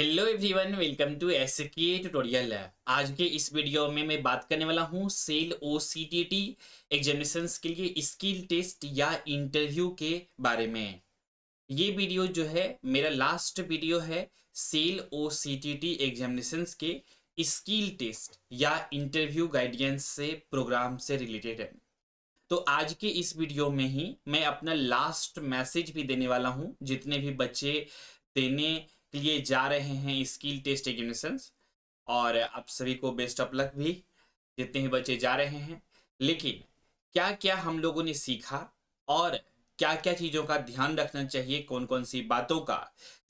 hello everyone welcome to S K tutorial lab आज के इस वीडियो में मैं बात करने वाला हूँ SAIL O C T T examination के लिए स्किल टेस्ट या इंटरव्यू के बारे में ये वीडियो जो है मेरा लास्ट वीडियो है SAIL O C T T examination के स्किल टेस्ट या इंटरव्यू गाइडेंस से प्रोग्राम से रिलेटेड है तो आज के इस वीडियो में ही मैं अपना लास्ट मैसेज भी देने वाला हूँ जितने भी बच्चे देने लिए जा रहे हैं स्किल टेस्ट एग्जामिनेशन और आप सभी को बेस्ट ऑफ लक भी जितने ही बच्चे जा रहे हैं लेकिन क्या क्या हम लोगों ने सीखा और क्या क्या चीज़ों का ध्यान रखना चाहिए कौन कौन सी बातों का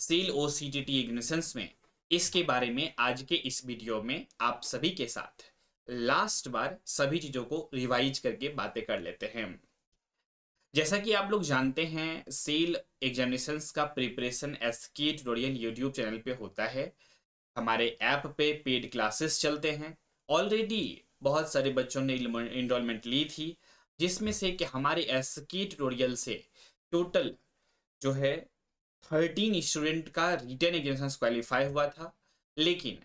SAIL O C T T examinations में इसके बारे में आज के इस वीडियो में आप सभी के साथ लास्ट बार सभी चीज़ों को रिवाइज करके बातें कर लेते हैं जैसा कि आप लोग जानते हैं सेल एग्जामिनेशन का preparation S K tutorial YouTube channel पे होता है हमारे ऐप पे पेड क्लासेस चलते हैं ऑलरेडी बहुत सारे बच्चों ने इनमेंट ली थी जिसमें से कि हमारे एस के ट्यूटोरियल से टोटल जो है थर्टीन स्टूडेंट का रिटर्न एग्जामिनेशन क्वालिफाई हुआ था लेकिन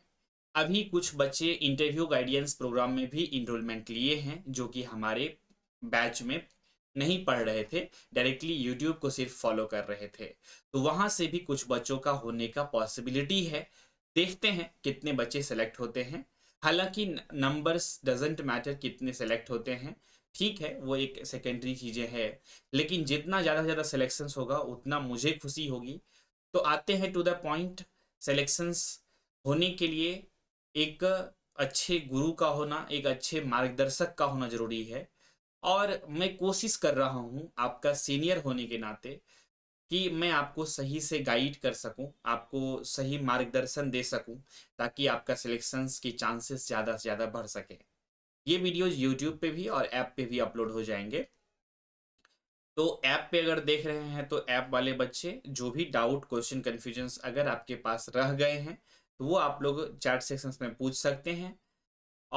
अभी कुछ बच्चे इंटरव्यू गाइडेंस प्रोग्राम में भी इनरोलमेंट लिए हैं जो कि हमारे बैच में नहीं पढ़ रहे थे डायरेक्टली यूट्यूब को सिर्फ फॉलो कर रहे थे तो वहाँ से भी कुछ बच्चों का होने का पॉसिबिलिटी है देखते हैं कितने बच्चे सेलेक्ट होते हैं हालांकि नंबर्स डजेंट मैटर कितने सेलेक्ट होते हैं ठीक है वो एक सेकेंडरी चीज़ें है लेकिन जितना ज़्यादा से ज़्यादा सिलेक्शंस होगा उतना मुझे खुशी होगी तो आते हैं टू द पॉइंट सेलेक्शंस होने के लिए एक अच्छे गुरु का होना एक अच्छे मार्गदर्शक का होना जरूरी है और मैं कोशिश कर रहा हूँ आपका सीनियर होने के नाते कि मैं आपको सही से गाइड कर सकूं आपको सही मार्गदर्शन दे सकूं ताकि आपका सिलेक्शंस की चांसेस ज़्यादा से ज़्यादा बढ़ सके ये वीडियोज यूट्यूब पे भी और ऐप पे भी अपलोड हो जाएंगे तो ऐप पे अगर देख रहे हैं तो ऐप वाले बच्चे जो भी डाउट क्वेश्चन कन्फ्यूजन्स अगर आपके पास रह गए हैं तो वो आप लोग चैट सेक्शंस में पूछ सकते हैं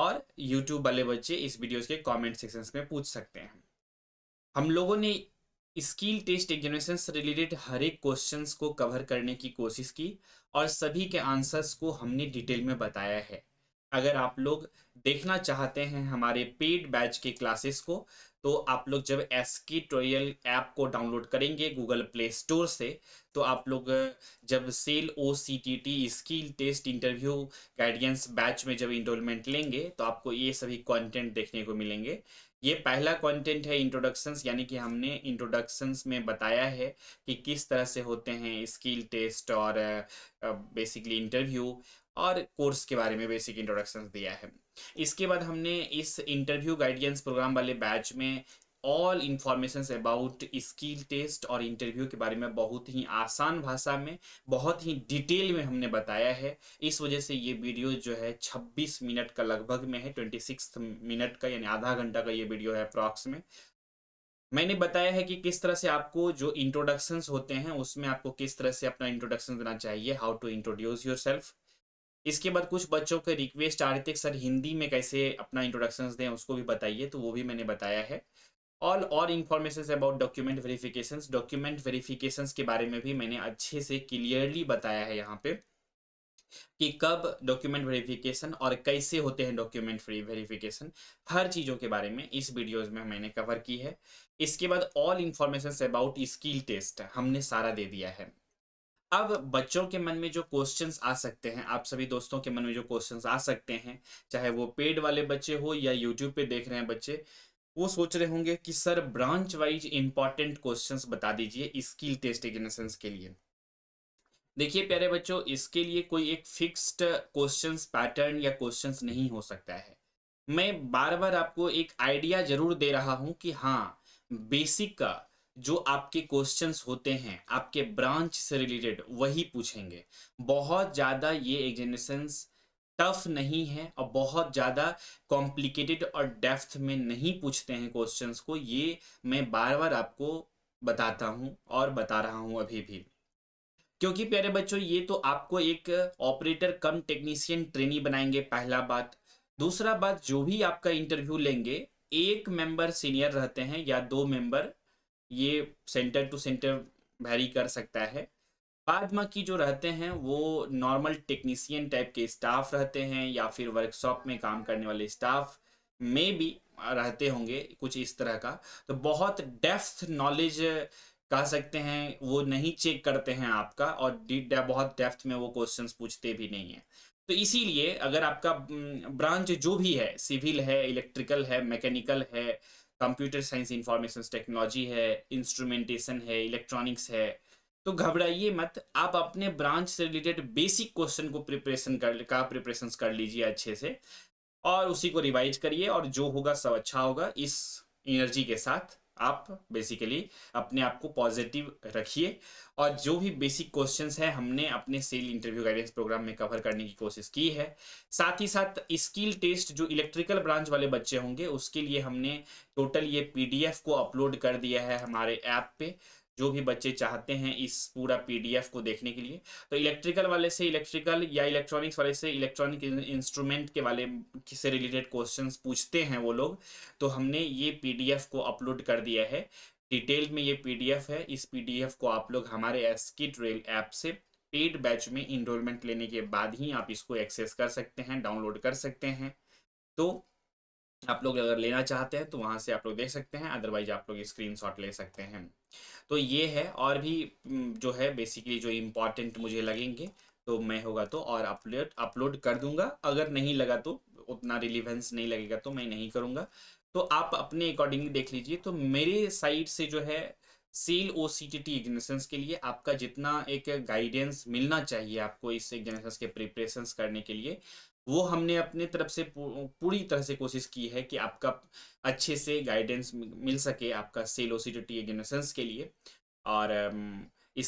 और यूट्यूब वाले बच्चे इस वीडियोस के कमेंट सेक्शन में पूछ सकते हैं हम लोगों ने स्किल टेस्ट एग्जामिनेशन से रिलेटेड हर एक क्वेश्चन को कवर करने की कोशिश की और सभी के आंसर्स को हमने डिटेल में बताया है अगर आप लोग देखना चाहते हैं हमारे पेड बैच के क्लासेस को तो आप लोग जब एस की ट्रोयल ऐप को डाउनलोड करेंगे गूगल प्ले स्टोर से तो आप लोग जब SAIL O C T T skill test interview guidance batch में जब इंटोलमेंट लेंगे तो आपको ये सभी कंटेंट देखने को मिलेंगे ये पहला कंटेंट है इंट्रोडक्शंस यानी कि हमने इंट्रोडक्शंस में बताया है कि किस तरह से होते हैं स्किल टेस्ट और बेसिकली इंटरव्यू और कोर्स के बारे में बेसिक इंट्रोडक्शन दिया है इसके बाद हमने इस इंटरव्यू गाइडेंस प्रोग्राम वाले बैच में all information about skill test और इंटरव्यू के बारे में बहुत ही आसान भाषा में बहुत ही डिटेल में हमने बताया है इस वजह से ये वीडियो जो है 26 मिनट का लगभग में है 26 मिनट का यानी आधा घंटा का ये वीडियो है अप्रॉक्स में मैंने बताया है कि किस तरह से आपको जो इंट्रोडक्शंस होते हैं उसमें आपको किस तरह से अपना इंट्रोडक्शन देना चाहिए how to introduce yourself इसके बाद कुछ बच्चों के रिक्वेस्ट आ रहे थे सर हिंदी में कैसे अपना इंट्रोडक्शन दें उसको भी बताइए तो वो भी मैंने बताया है ऑल और information about document verification document verification के बारे में भी मैंने अच्छे से क्लियरली बताया है यहाँ पे कि कब डॉक्यूमेंट वेरिफिकेशन और कैसे होते हैं डॉक्यूमेंट फ्री वेरिफिकेशन हर चीज़ों के बारे में इस वीडियोस में मैंने कवर की है इसके बाद all information about skill test हमने सारा दे दिया है अब बच्चों के मन में जो क्वेश्चंस आ सकते हैं आप सभी दोस्तों के मन में जो क्वेश्चंस आ सकते हैं चाहे वो पेड वाले बच्चे हो या यूट्यूब पे देख रहे हैं बच्चे वो सोच रहे होंगे कि sir branch wise important questions बता दीजिए स्किल टेस्ट एग्जामिनेशन के लिए देखिए प्यारे बच्चों इसके लिए कोई एक फिक्स्ड क्वेश्चन पैटर्न या क्वेश्चन नहीं हो सकता है मैं बार बार आपको एक आइडिया जरूर दे रहा हूँ कि हाँ बेसिक का जो आपके क्वेश्चंस होते हैं आपके ब्रांच से रिलेटेड वही पूछेंगे बहुत ज़्यादा ये एग्जामिनेशंस टफ नहीं है और बहुत ज़्यादा कॉम्प्लिकेटेड और डेफ्थ में नहीं पूछते हैं क्वेश्चंस को ये मैं बार बार आपको बताता हूँ और बता रहा हूँ अभी भी क्योंकि प्यारे बच्चों ये तो आपको एक ऑपरेटर कम टेक्नीशियन ट्रेनी बनाएंगे पहला बात दूसरा बात जो भी आपका इंटरव्यू लेंगे एक मेंबर सीनियर रहते हैं या दो मेंबर ये सेंटर टू सेंटर वेरी कर सकता है बाद में की जो रहते हैं वो नॉर्मल टेक्नीसियन टाइप के स्टाफ रहते हैं या फिर वर्कशॉप में काम करने वाले स्टाफ में भी रहते होंगे कुछ इस तरह का तो बहुत डेप्थ नॉलेज कह सकते हैं वो नहीं चेक करते हैं आपका और बहुत डेफ्थ में वो क्वेश्चंस पूछते भी नहीं है तो इसीलिए अगर आपका ब्रांच हम्म, जो भी है सिविल है इलेक्ट्रिकल है मैकेनिकल है कंप्यूटर साइंस इंफॉर्मेशन टेक्नोलॉजी है इंस्ट्रूमेंटेशन है इलेक्ट्रॉनिक्स है तो घबराइए मत आप अपने ब्रांच से रिलेटेड बेसिक क्वेश्चन को प्रिपरेशन कर का प्रिपरेशन कर लीजिए अच्छे से और उसी को रिवाइज करिए और जो होगा सब अच्छा होगा इस एनर्जी के साथ आप बेसिकली अपने आप को पॉजिटिव रखिए और जो भी बेसिक क्वेश्चंस है हमने अपने सेल इंटरव्यू गाइडेंस प्रोग्राम में कवर करने की कोशिश की है साथ ही साथ स्किल टेस्ट जो इलेक्ट्रिकल ब्रांच वाले बच्चे होंगे उसके लिए हमने टोटल ये पीडीएफ को अपलोड कर दिया है हमारे ऐप पे जो भी बच्चे चाहते हैं इस पूरा पीडीएफ को देखने के लिए तो इलेक्ट्रिकल वाले से इलेक्ट्रिकल या इलेक्ट्रॉनिक्स वाले से इलेक्ट्रॉनिक इंस्ट्रूमेंट के वाले से रिलेटेड क्वेश्चंस पूछते हैं वो लोग तो हमने ये पीडीएफ को अपलोड कर दिया है डिटेल में ये पीडीएफ है इस पीडीएफ को आप लोग हमारे एसकी ट्रेल ऐप से पेड बैच में इनरोलमेंट लेने के बाद ही आप इसको एक्सेस कर सकते हैं डाउनलोड कर सकते हैं तो आप लोग अगर लेना चाहते हैं तो वहाँ से आप लोग देख सकते हैं अदरवाइज आप लोग स्क्रीन ले सकते हैं तो ये है और भी जो है बेसिकली जो इम्पॉर्टेंट मुझे लगेंगे तो मैं होगा तो और अपलोड अपलोड कर दूंगा अगर नहीं लगा तो उतना रिलीवेंस नहीं लगेगा तो मैं नहीं करूँगा तो आप अपने अकॉर्डिंगली देख लीजिए तो मेरे साइड से जो है SAIL O C T T के लिए आपका जितना एक गाइडेंस मिलना चाहिए आपको इस एग्जामेशंस के प्रिपरेशंस करने के लिए वो हमने अपने तरफ से पूरी तरह से कोशिश की है कि आपका अच्छे से गाइडेंस मिल सके आपका सेलो ओसीडिटी के लिए और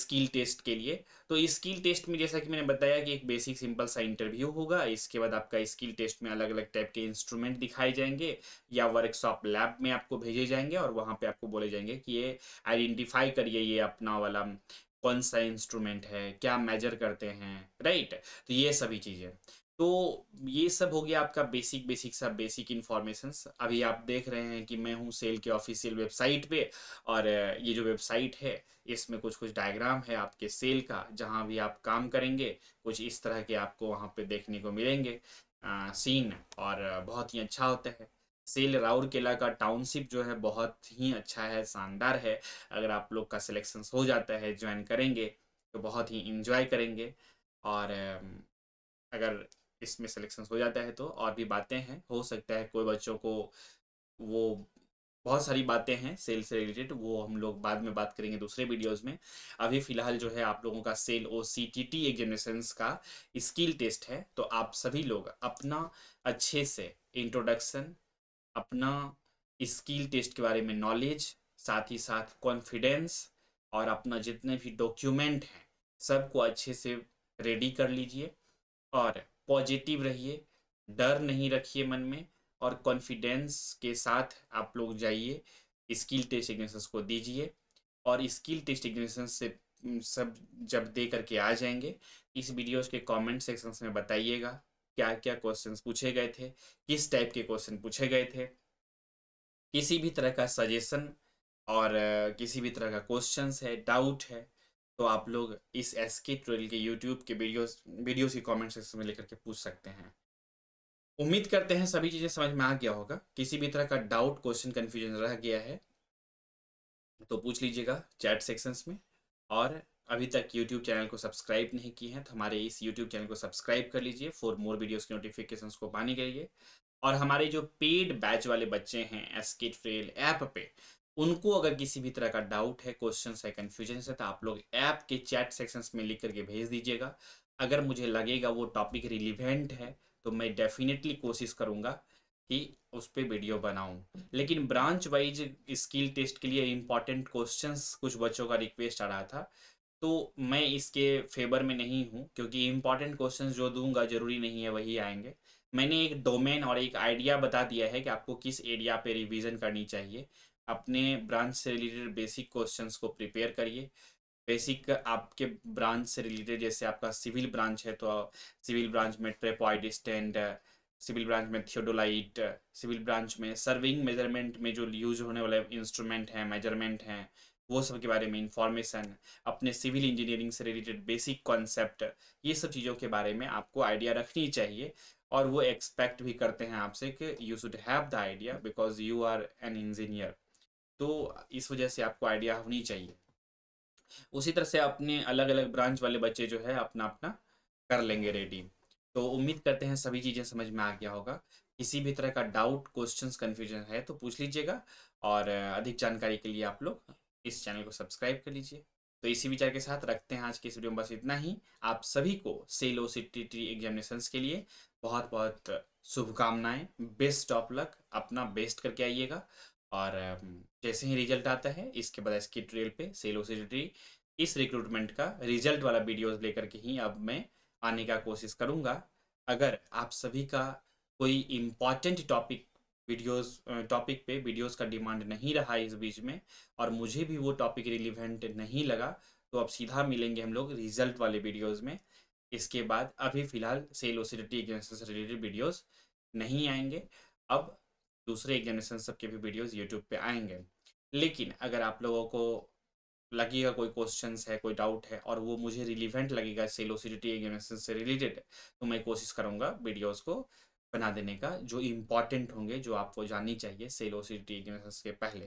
स्किल टेस्ट के लिए तो स्किल टेस्ट में जैसा कि मैंने बताया कि एक बेसिक सिंपल सा इंटरव्यू होगा इसके बाद आपका स्किल टेस्ट में अलग अलग टाइप के इंस्ट्रूमेंट दिखाए जाएंगे या वर्कशॉप लैब में आपको भेजे जाएंगे और वहां पे आपको बोले जाएंगे कि ये आइडेंटिफाई करिए ये अपना वाला कौन सा इंस्ट्रूमेंट है क्या मेजर करते हैं राइट तो ये सभी चीज़ें तो ये सब हो गया आपका बेसिक बेसिक सा बेसिक इन्फॉर्मेशन अभी आप देख रहे हैं कि मैं हूँ सेल के ऑफिशियल वेबसाइट पे और ये जो वेबसाइट है इसमें कुछ कुछ डायग्राम है आपके सेल का जहाँ भी आप काम करेंगे कुछ इस तरह के आपको वहाँ पे देखने को मिलेंगे आ, सीन और बहुत ही अच्छा होता है सेल राउरकेला का टाउनशिप जो है बहुत ही अच्छा है शानदार है अगर आप लोग का सिलेक्शन हो जाता है ज्वाइन करेंगे तो बहुत ही इंजॉय करेंगे और अगर इसमें सिलेक्शन हो जाता है तो और भी बातें हैं हो सकता है कोई बच्चों को वो बहुत सारी बातें हैं सेल से रिलेटेड वो हम लोग बाद में बात करेंगे दूसरे वीडियोस में अभी फिलहाल जो है आप लोगों का SAIL O C T T examination का स्किल टेस्ट है तो आप सभी लोग अपना अच्छे से इंट्रोडक्शन अपना स्किल टेस्ट के बारे में नॉलेज साथ ही साथ कॉन्फिडेंस और अपना जितने भी डॉक्यूमेंट हैं सबको अच्छे से रेडी कर लीजिए और पॉजिटिव रहिए डर नहीं रखिए मन में और कॉन्फिडेंस के साथ आप लोग जाइए स्किल टेस्ट एग्जाम को दीजिए और स्किल टेस्ट एग्जाम से सब जब दे करके आ जाएंगे इस वीडियोस के कमेंट सेक्शन में बताइएगा क्या क्या क्वेश्चन पूछे गए थे किस टाइप के क्वेश्चन पूछे गए थे किसी भी तरह का सजेशन और किसी भी तरह का क्वेश्चंस है डाउट है तो आप लोग इस एस के ट्रेल के यूट्यूब के वीडियोस वीडियोस की कमेंट सेक्शन में लेकर के पूछ सकते हैं उम्मीद करते हैं सभी चीज़ें समझ में आ गया होगा किसी भी तरह का डाउट क्वेश्चन कन्फ्यूजन रह गया है तो पूछ लीजिएगा चैट सेक्शंस में और अभी तक यूट्यूब चैनल को सब्सक्राइब नहीं किए हैं तो हमारे इस यूट्यूब चैनल को सब्सक्राइब कर लीजिए फॉर मोर वीडियोस के नोटिफिकेशंस को पाने के लिए और हमारे जो पेड बैच वाले बच्चे हैं एस के ट्रेल ऐप पे उनको अगर किसी भी तरह का डाउट है क्वेश्चन है कन्फ्यूजन है तो आप लोग ऐप के चैट सेक्शन में लिख करके भेज दीजिएगा अगर मुझे लगेगा वो टॉपिक रिलीवेंट है तो मैं डेफिनेटली कोशिश करूँगा कि उस पर वीडियो बनाऊँ लेकिन ब्रांच वाइज स्किल टेस्ट के लिए इम्पॉर्टेंट क्वेश्चन कुछ बच्चों का रिक्वेस्ट आ रहा था तो मैं इसके फेवर में नहीं हूँ क्योंकि इम्पॉर्टेंट क्वेश्चन जो दूंगा ज़रूरी नहीं है वही आएंगे मैंने एक डोमेन और एक आइडिया बता दिया है कि आपको किस एरिया पे रिवीजन करनी चाहिए अपने ब्रांच से रिलेटेड बेसिक क्वेश्चंस को प्रिपेयर करिए बेसिक आपके ब्रांच से रिलेटेड जैसे आपका सिविल ब्रांच है तो सिविल ब्रांच में ट्रेपॉइडिस्ट सिविल ब्रांच में थियोडोलाइट सिविल ब्रांच में सर्विंग मेजरमेंट में जो यूज होने वाले इंस्ट्रूमेंट हैं मेजरमेंट हैं वो सब के बारे में इंफॉर्मेशन अपने सिविल इंजीनियरिंग से रिलेटेड बेसिक कॉन्सेप्ट ये सब चीज़ों के बारे में आपको आइडिया रखनी चाहिए और वो एक्सपेक्ट भी करते हैं आपसे कि you should have the idea because you are an engineer तो इस वजह से आपको आइडिया होनी चाहिए उसी तरह से अपने अलग अलग ब्रांच वाले बच्चे जो है अपना अपना कर लेंगे रेडी तो उम्मीद करते हैं सभी चीज़ें समझ में आ गया होगा किसी भी तरह का डाउट क्वेश्चंस कन्फ्यूजन है तो पूछ लीजिएगा और अधिक जानकारी के लिए आप लोग इस चैनल को सब्सक्राइब कर लीजिए तो इसी विचार के साथ रखते हैं आज के इस वीडियो में बस इतना ही आप सभी को SAIL O C T T examinations के लिए बहुत बहुत शुभकामनाएं बेस्ट ऑफ लक अपना बेस्ट करके आइएगा और जैसे ही रिजल्ट आता है इसके बाद इसकी ट्रेल पे सेलो से इस रिक्रूटमेंट का रिजल्ट वाला वीडियोस लेकर के ही अब मैं आने का कोशिश करूँगा अगर आप सभी का कोई इम्पॉर्टेंट टॉपिक वीडियोस टॉपिक पे वीडियोस का डिमांड नहीं रहा इस बीच में और मुझे भी वो टॉपिक रिलीवेंट नहीं लगा तो अब सीधा मिलेंगे हम लोग रिजल्ट वाले वीडियोस में इसके बाद अभी फ़िलहाल सेल से रिलेटेड वीडियोस नहीं आएंगे अब दूसरे एग्जामिनेशन सबके भी वीडियोज यूट्यूब पे आएंगे लेकिन अगर आप लोगों को लगेगा कोई क्वेश्चन है कोई डाउट है और वो मुझे रिलीवेंट लगेगा सीडिटी एग्जामिनेशन से रिलेटेड तो मैं कोशिश करूँगा वीडियोज़ को बना देने का जो इम्पॉर्टेंट होंगे जो आपको जाननी चाहिए सीडिटी एग्जामिनेशन के पहले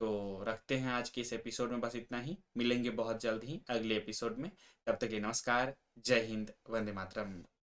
तो रखते हैं आज के इस एपिसोड में बस इतना ही मिलेंगे बहुत जल्द ही अगले एपिसोड में तब तक के नमस्कार जय हिंद वंदे मातरम